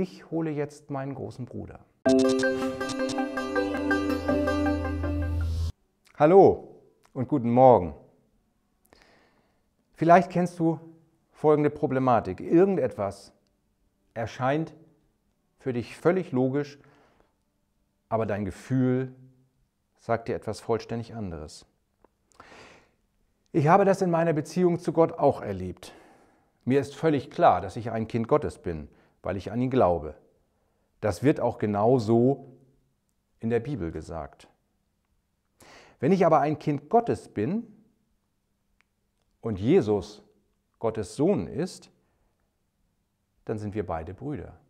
ich hole jetzt meinen großen Bruder. Hallo und guten Morgen. Vielleicht kennst du folgende Problematik. Irgendetwas erscheint für dich völlig logisch, aber dein Gefühl sagt dir etwas vollständig anderes. Ich habe das in meiner Beziehung zu Gott auch erlebt. Mir ist völlig klar, dass ich ein Kind Gottes bin weil ich an ihn glaube. Das wird auch genau so in der Bibel gesagt. Wenn ich aber ein Kind Gottes bin und Jesus Gottes Sohn ist, dann sind wir beide Brüder.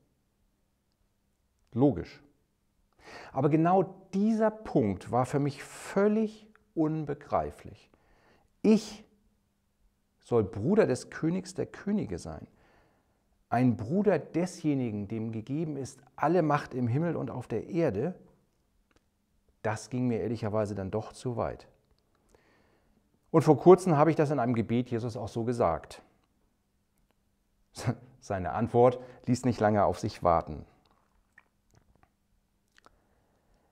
Logisch. Aber genau dieser Punkt war für mich völlig unbegreiflich. Ich soll Bruder des Königs der Könige sein ein Bruder desjenigen, dem gegeben ist alle Macht im Himmel und auf der Erde, das ging mir ehrlicherweise dann doch zu weit. Und vor kurzem habe ich das in einem Gebet Jesus auch so gesagt. Seine Antwort ließ nicht lange auf sich warten.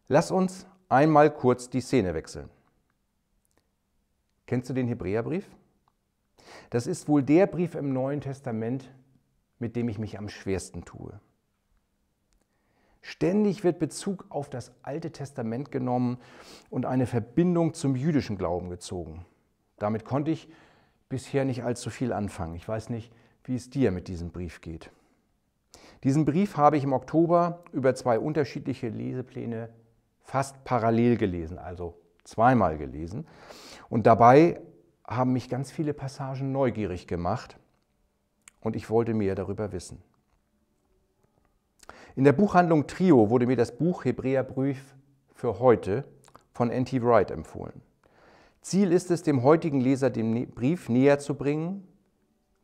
Lass uns einmal kurz die Szene wechseln. Kennst du den Hebräerbrief? Das ist wohl der Brief im Neuen Testament, mit dem ich mich am schwersten tue. Ständig wird Bezug auf das Alte Testament genommen und eine Verbindung zum jüdischen Glauben gezogen. Damit konnte ich bisher nicht allzu viel anfangen. Ich weiß nicht, wie es dir mit diesem Brief geht. Diesen Brief habe ich im Oktober über zwei unterschiedliche Lesepläne fast parallel gelesen, also zweimal gelesen. Und dabei haben mich ganz viele Passagen neugierig gemacht und ich wollte mehr darüber wissen. In der Buchhandlung Trio wurde mir das Buch Hebräerbrief für heute von N.T. Wright empfohlen. Ziel ist es, dem heutigen Leser den Brief näher zu bringen,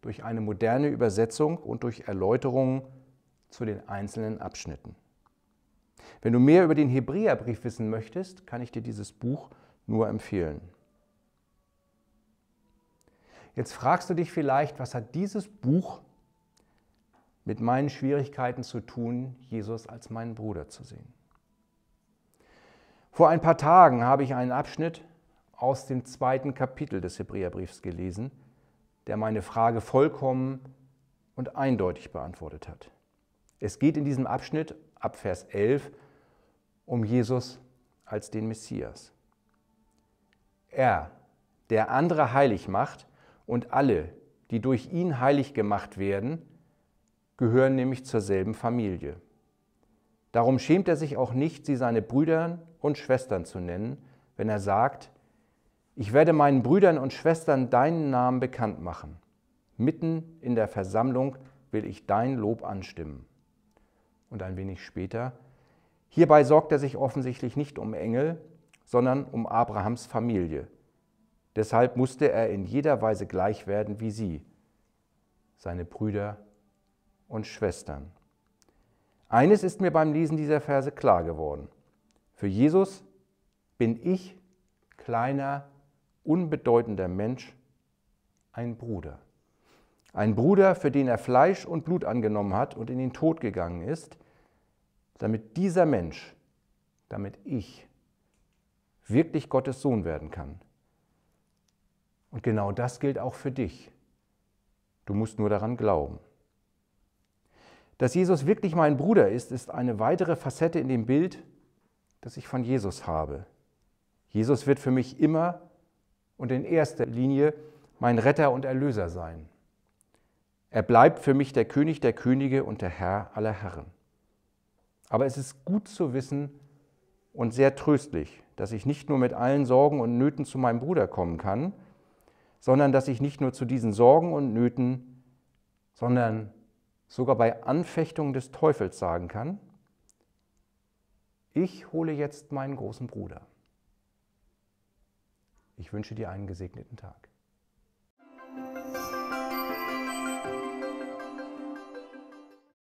durch eine moderne Übersetzung und durch Erläuterungen zu den einzelnen Abschnitten. Wenn du mehr über den Hebräerbrief wissen möchtest, kann ich dir dieses Buch nur empfehlen. Jetzt fragst du dich vielleicht, was hat dieses Buch mit meinen Schwierigkeiten zu tun, Jesus als meinen Bruder zu sehen? Vor ein paar Tagen habe ich einen Abschnitt aus dem zweiten Kapitel des Hebräerbriefs gelesen, der meine Frage vollkommen und eindeutig beantwortet hat. Es geht in diesem Abschnitt ab Vers 11 um Jesus als den Messias. Er, der andere heilig macht, und alle, die durch ihn heilig gemacht werden, gehören nämlich zur selben Familie. Darum schämt er sich auch nicht, sie seine Brüder und Schwestern zu nennen, wenn er sagt, ich werde meinen Brüdern und Schwestern deinen Namen bekannt machen. Mitten in der Versammlung will ich dein Lob anstimmen. Und ein wenig später, hierbei sorgt er sich offensichtlich nicht um Engel, sondern um Abrahams Familie, Deshalb musste er in jeder Weise gleich werden wie sie, seine Brüder und Schwestern. Eines ist mir beim Lesen dieser Verse klar geworden. Für Jesus bin ich, kleiner, unbedeutender Mensch, ein Bruder. Ein Bruder, für den er Fleisch und Blut angenommen hat und in den Tod gegangen ist, damit dieser Mensch, damit ich, wirklich Gottes Sohn werden kann. Und genau das gilt auch für dich. Du musst nur daran glauben. Dass Jesus wirklich mein Bruder ist, ist eine weitere Facette in dem Bild, das ich von Jesus habe. Jesus wird für mich immer und in erster Linie mein Retter und Erlöser sein. Er bleibt für mich der König der Könige und der Herr aller Herren. Aber es ist gut zu wissen und sehr tröstlich, dass ich nicht nur mit allen Sorgen und Nöten zu meinem Bruder kommen kann, sondern dass ich nicht nur zu diesen Sorgen und Nöten, sondern sogar bei Anfechtungen des Teufels sagen kann, ich hole jetzt meinen großen Bruder. Ich wünsche dir einen gesegneten Tag.